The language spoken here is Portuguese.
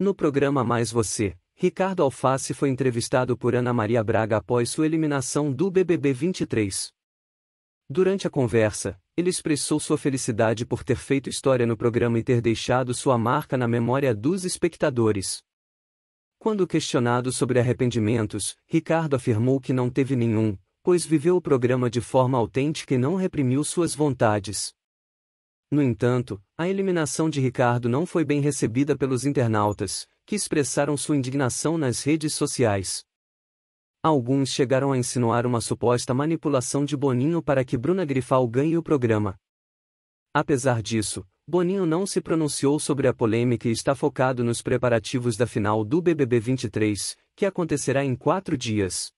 No programa Mais Você, Ricardo Alface foi entrevistado por Ana Maria Braga após sua eliminação do BBB 23. Durante a conversa, ele expressou sua felicidade por ter feito história no programa e ter deixado sua marca na memória dos espectadores. Quando questionado sobre arrependimentos, Ricardo afirmou que não teve nenhum, pois viveu o programa de forma autêntica e não reprimiu suas vontades. No entanto, a eliminação de Ricardo não foi bem recebida pelos internautas, que expressaram sua indignação nas redes sociais. Alguns chegaram a insinuar uma suposta manipulação de Boninho para que Bruna Grifal ganhe o programa. Apesar disso, Boninho não se pronunciou sobre a polêmica e está focado nos preparativos da final do BBB 23, que acontecerá em quatro dias.